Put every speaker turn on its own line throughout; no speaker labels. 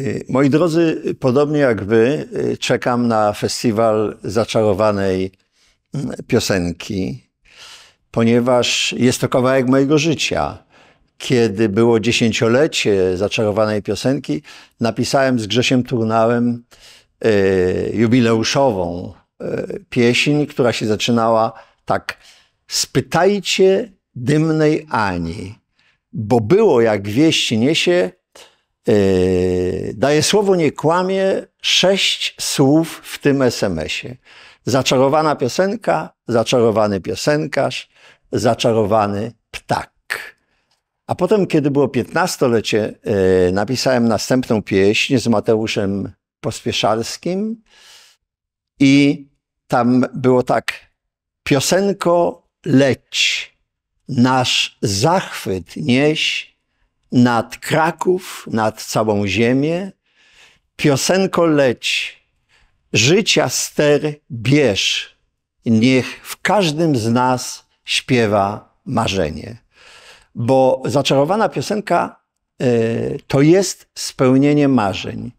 Y, moi drodzy, podobnie jak wy, y, czekam na festiwal zaczarowanej mm, piosenki, ponieważ jest to kawałek mojego życia. Kiedy było dziesięciolecie zaczarowanej piosenki, napisałem z Grzesiem Turnałem y, jubileuszową pieśń, która się zaczynała tak: Spytajcie dymnej Ani, bo było jak wieści niesie, Yy, daje daję słowo, nie kłamie, sześć słów w tym SMS-ie. Zaczarowana piosenka, zaczarowany piosenkarz, zaczarowany ptak. A potem, kiedy było piętnastolecie, yy, napisałem następną pieśń z Mateuszem Pospieszarskim i tam było tak, piosenko leć, nasz zachwyt nieś, nad Kraków, nad całą ziemię. Piosenko leć, życia ster bierz, niech w każdym z nas śpiewa marzenie. Bo zaczarowana piosenka y, to jest spełnienie marzeń.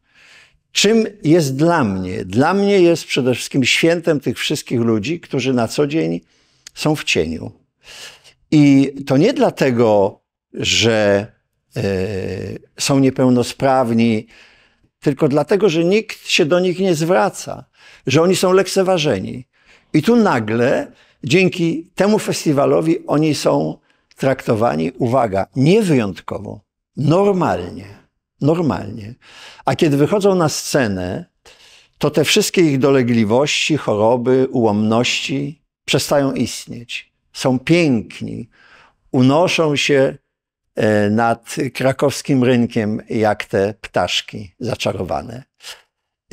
Czym jest dla mnie? Dla mnie jest przede wszystkim świętem tych wszystkich ludzi, którzy na co dzień są w cieniu. I to nie dlatego, że E, są niepełnosprawni, tylko dlatego, że nikt się do nich nie zwraca, że oni są lekceważeni. I tu nagle, dzięki temu festiwalowi, oni są traktowani, uwaga, niewyjątkowo, normalnie. Normalnie. A kiedy wychodzą na scenę, to te wszystkie ich dolegliwości, choroby, ułomności przestają istnieć. Są piękni, unoszą się E, nad krakowskim rynkiem, jak te ptaszki zaczarowane.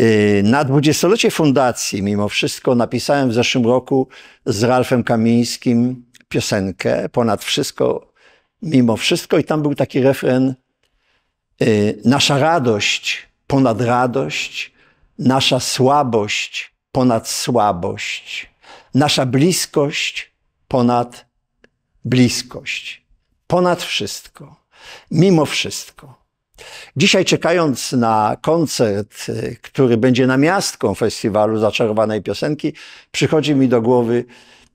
E, na dwudziestolecie fundacji, mimo wszystko, napisałem w zeszłym roku z Ralfem Kamińskim piosenkę ponad wszystko, mimo wszystko, i tam był taki refren: e, Nasza radość ponad radość, nasza słabość ponad słabość, nasza bliskość ponad bliskość. Ponad wszystko, mimo wszystko. Dzisiaj czekając na koncert, y, który będzie namiastką festiwalu Zaczarowanej Piosenki, przychodzi mi do głowy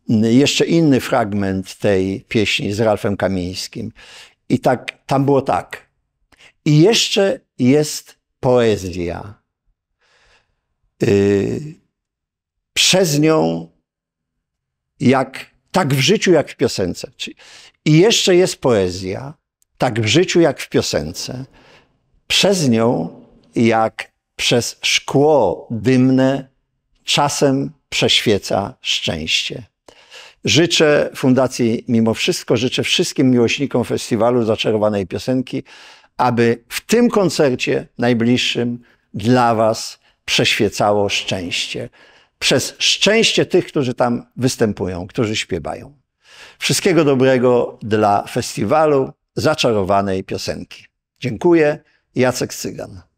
y, jeszcze inny fragment tej pieśni z Ralfem Kamińskim. I tak, tam było tak. I jeszcze jest poezja. Yy, przez nią, jak tak w życiu, jak w piosence. Czyli i jeszcze jest poezja, tak w życiu jak w piosence. Przez nią, jak przez szkło dymne, czasem prześwieca szczęście. Życzę Fundacji mimo wszystko, życzę wszystkim miłośnikom festiwalu Zaczarowanej Piosenki, aby w tym koncercie najbliższym dla Was przeświecało szczęście. Przez szczęście tych, którzy tam występują, którzy śpiewają. Wszystkiego dobrego dla festiwalu zaczarowanej piosenki. Dziękuję. Jacek Cygan.